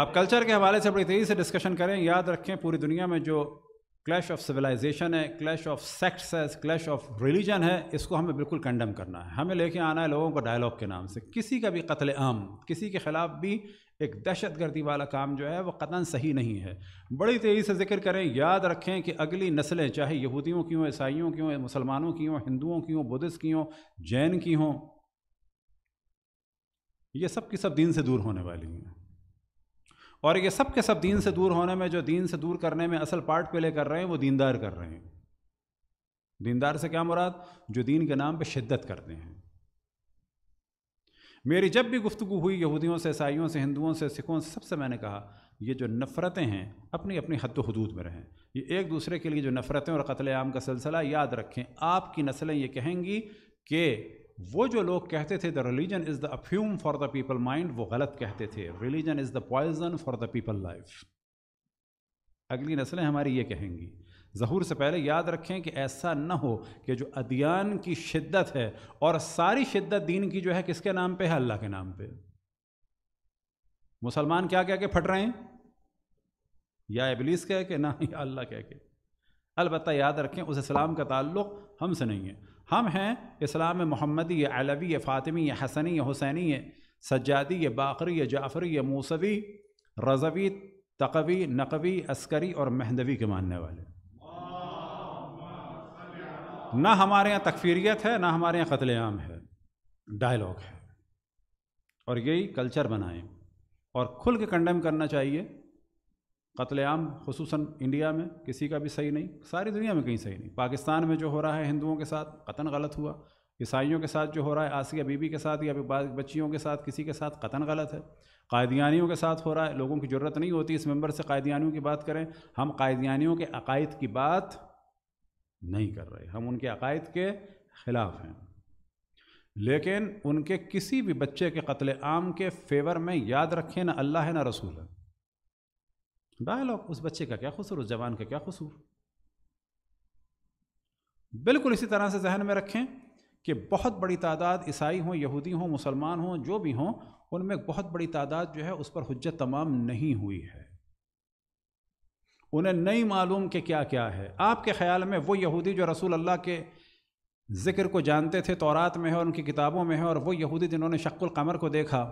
अब कल्चर के हवाले से बड़ी तेज़ी से डिस्कशन करें याद रखें पूरी दुनिया में जो क्लैश ऑफ सिविलाइजेशन है क्लैश ऑफ सेक्ट्स है क्लैश ऑफ रिलीजन है इसको हमें बिल्कुल कंडम करना है हमें लेके आना है लोगों को डायलॉग के नाम से किसी का भी कत्ल आम किसी के ख़िलाफ़ भी एक दहशत गर्दी वाला काम जो है वो कतन सही नहीं है बड़ी तेज़ी से जिक्र करें याद रखें कि अगली नस्लें चाहे यहूदियों की हों ईसाइयों की हों मुसलमानों की हों हिंदुओं की हों बुद्धिस्ट की हों जैन की हों ये सब की सब दिन से दूर होने वाली हैं और ये सब के सब दीन से दूर होने में जो दीन से दूर करने में असल पार्ट प्ले कर रहे हैं वो दीनदार कर रहे हैं दीनदार से क्या मुराद जो दीन के नाम पे शिद्दत करते हैं मेरी जब भी गुफ्तु हुई यहूदियों से ईसाइयों से हिंदुओं से सिखों से सबसे मैंने कहा ये जो नफ़रतें हैं अपनी अपनी हद हदूद में रहें ये एक दूसरे के लिए जो नफ़रतें और आम का सिलसिला याद रखें आपकी नस्लें ये कहेंगी कि वो जो लोग कहते थे the religion is the opium for the people mind वो गलत कहते थे religion is the poison for the people life अगली नस्लें हमारी ये कहेंगी जहूर से पहले याद रखें कि ऐसा न हो कि जो अदियान की शिद्दत है और सारी शिद्दत दीन की जो है किसके नाम पे है अल्लाह के नाम पे मुसलमान क्या कह के फट रहे हैं या इबलीस कह के ना या अल्लाह कह के अलबत् याद रखें उस इस्लाम का ताल्लुक़ हमसे नहीं है हम हैं इस्लाम महमदी अलवी फ़ातिमी हसनी हुसैनी सज्जादी बाकरी जाफ़री मूसवी रजवी तकवी नकवी अस्करी और महदवी के मानने वाले ना हमारे यहाँ तकफीरियत है ना हमारे यहाँ कतलेआम है डायलॉग है और यही कल्चर बनाएं और खुल के कंडेम करना चाहिए कत्लेआम खसूस इंडिया में किसी का भी सही नहीं सारी दुनिया में कहीं सही नहीं पाकिस्तान में जो हो रहा है हिंदुओं के साथ कतन गलत हुआ ईसाइयों के साथ जो हो रहा है आसिया बीबी के साथ या बच्चियों के साथ किसी के साथ कतन गलत है कायदियानियों के साथ हो रहा है लोगों की ज़रूरत नहीं होती इस मेंबर से कायदियानियों की बात करें हम कायदियानियों के अकायद की बात नहीं कर रहे हम उनके अकायद के ख़िलाफ़ हैं लेकिन उनके किसी भी बच्चे के कत्ल आम के फेवर में याद रखें ना अल्लाह है ना रसूल है डायलॉग उस बच्चे का क्या कसूर उस जवान का क्या कसूर बिल्कुल इसी तरह से जहन में रखें कि बहुत बड़ी तादाद ईसाई हों यहूदी हों मुसलमान हों जो भी हों उनमें बहुत बड़ी तादाद जो है उस पर हजत तमाम नहीं हुई है उन्हें नहीं मालूम कि क्या क्या है आपके ख्याल में वो यहूदी जो रसूल अल्लाह के ज़िक्र को जानते थे तौरात में है और उनकी किताबों में है और वो यहूदी जिन्होंने शक्ल कमर को देखा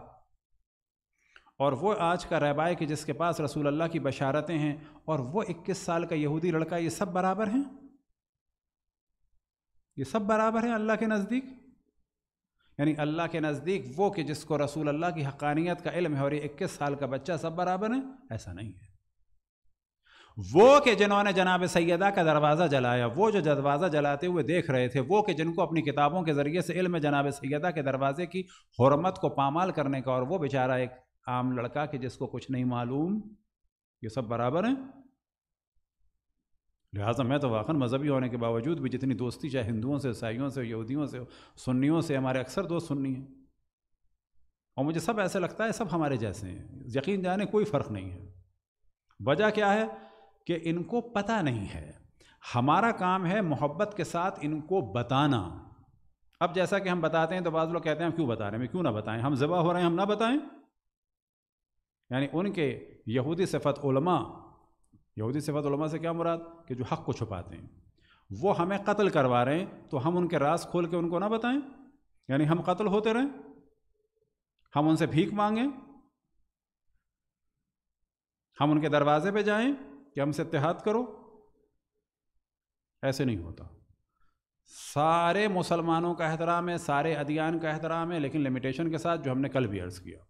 और वो आज का रबाय कि जिसके पास रसूल अल्लाह की बशारतें हैं और वो 21 साल का यहूदी लड़का ये सब बराबर हैं ये सब बराबर हैं अल्लाह के नज़दीक यानी अल्लाह के नज़दीक वो कि जिसको रसूल अल्लाह की हकानियत का इल्म है और ये इक्कीस साल का बच्चा सब बराबर है ऐसा नहीं है वो कि जिन्होंने जनाब सैदा का दरवाज़ा जलाया वो जो दरवाज़ा जलाते हुए देख रहे थे वो कि जिनको अपनी किताबों के ज़रिए से इल्म जनाब सैदा के दरवाज़े की हरमत को पामाल करने का और वो बेचारा एक आम लड़का के जिसको कुछ नहीं मालूम ये सब बराबर हैं लिहाजा मैं तो वाकन मजहबी होने के बावजूद भी जितनी दोस्ती चाहे हिंदुओं से ईसाइयों से यहूदियों से सुन्नियों से हमारे अक्सर दोस्त सुन्नी हैं और मुझे सब ऐसे लगता है सब हमारे जैसे हैं यकीन जाने कोई फ़र्क नहीं है वजह क्या है कि इनको पता नहीं है हमारा काम है मोहब्बत के साथ इनको बताना अब जैसा कि हम बताते हैं तो बाद लोग कहते हैं हम क्यों बता रहे हैं क्यों ना बताएं हम ज़बा हो रहे हैं हम ना बताएं यानी उनके यहूदी सिफत उलमा यहूदी सिफत उलमा से क्या मुराद कि जो हक़ को छुपाते हैं वो हमें कत्ल करवा रहे हैं तो हम उनके रास खोल के उनको ना बताएं यानी हम कत्ल होते रहें हम उनसे भीख मांगें हम उनके दरवाजे पे जाएं कि हमसे इतिहाद करो ऐसे नहीं होता सारे मुसलमानों का एहतराम है सारे अदियान का एहतराम है लेकिन लिमिटेशन के साथ जो हमने कल भी अर्ज़ किया